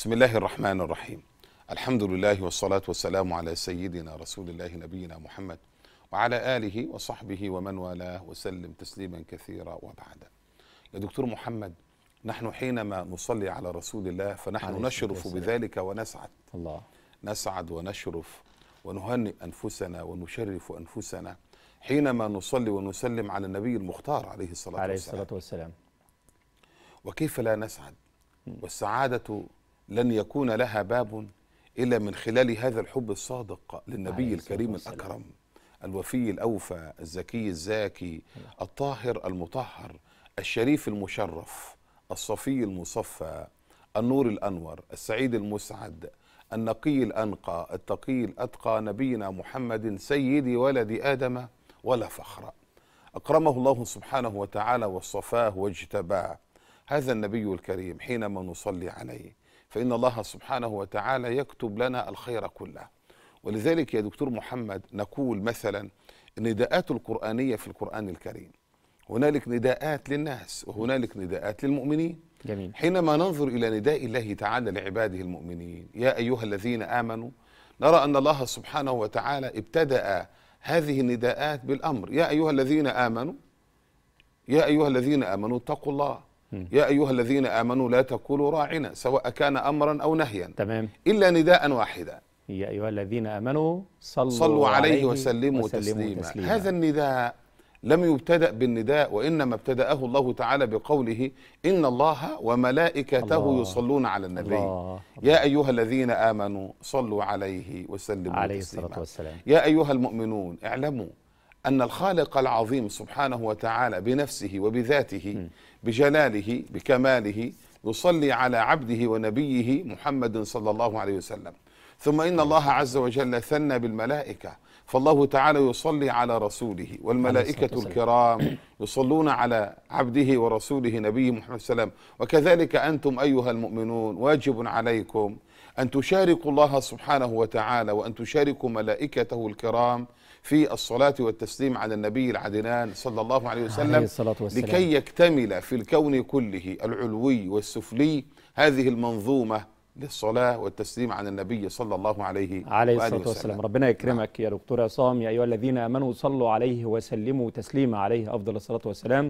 بسم الله الرحمن الرحيم الحمد لله والصلاة والسلام على سيدنا رسول الله نبينا محمد وعلى آله وصحبه ومن والاه وسلم تسليما كثيرا وبعد يا دكتور محمد نحن حينما نصلي على رسول الله فنحن نشرف بذلك ونسعد الله نسعد ونشرف ونهنئ أنفسنا ونشرف أنفسنا حينما نصلي ونسلم على النبي المختار عليه الصلاة عليه والسلام عليه الصلاة والسلام وكيف لا نسعد والسعادة لن يكون لها باب إلا من خلال هذا الحب الصادق للنبي الكريم الأكرم الوفي الأوفى الزكي الزاكي الطاهر المطهر الشريف المشرف الصفي المصفى النور الأنور السعيد المسعد النقي الأنقى التقي الأتقى نبينا محمد سيد ولد آدم ولا فخر أكرمه الله سبحانه وتعالى واصطفاه واجتباه هذا النبي الكريم حينما نصلي عليه فإن الله سبحانه وتعالى يكتب لنا الخير كله ولذلك يا دكتور محمد نقول مثلا النداءات القرآنية في القرآن الكريم هنالك نداءات للناس وهنالك نداءات للمؤمنين جميل. حينما ننظر إلى نداء الله تعالى لعباده المؤمنين يا أيها الذين آمنوا نرى أن الله سبحانه وتعالى ابتدأ هذه النداءات بالأمر يا أيها الذين آمنوا يا أيها الذين آمنوا اتقوا الله يا أيها الذين آمنوا لا تقولوا راعنا سواء كان أمرا أو نهيا تمام إلا نداء واحدا يا أيها الذين آمنوا صلوا, صلوا عليه, عليه وسلموا, وسلموا تسليما. تسليما هذا النداء لم يبتدأ بالنداء وإنما ابتدأه الله تعالى بقوله إن الله وملائكته الله يصلون على النبي الله يا أيها الذين آمنوا صلوا عليه وسلموا عليه تسليما الصلاة والسلام. يا أيها المؤمنون اعلموا أن الخالق العظيم سبحانه وتعالى بنفسه وبذاته بجلاله بكماله يصلي على عبده ونبيه محمد صلى الله عليه وسلم ثم إن الله عز وجل ثنى بالملائكة فالله تعالى يصلي على رسوله والملائكة الكرام يصلون على عبده ورسوله نبي محمد صلى الله عليه وسلم وكذلك أنتم أيها المؤمنون واجب عليكم أن تشاركوا الله سبحانه وتعالى وأن تشاركوا ملائكته الكرام في الصلاة والتسليم على النبي العدنان صلى الله عليه وسلم عليه لكي يكتمل في الكون كله العلوي والسفلي هذه المنظومة للصلاة والتسليم عن النبي صلى الله عليه عليه الصلاة والسلام ربنا يكرمك نعم. يا دكتور عصام يا أيها الذين آمنوا صلوا عليه وسلموا تسليما عليه أفضل الصلاة والسلام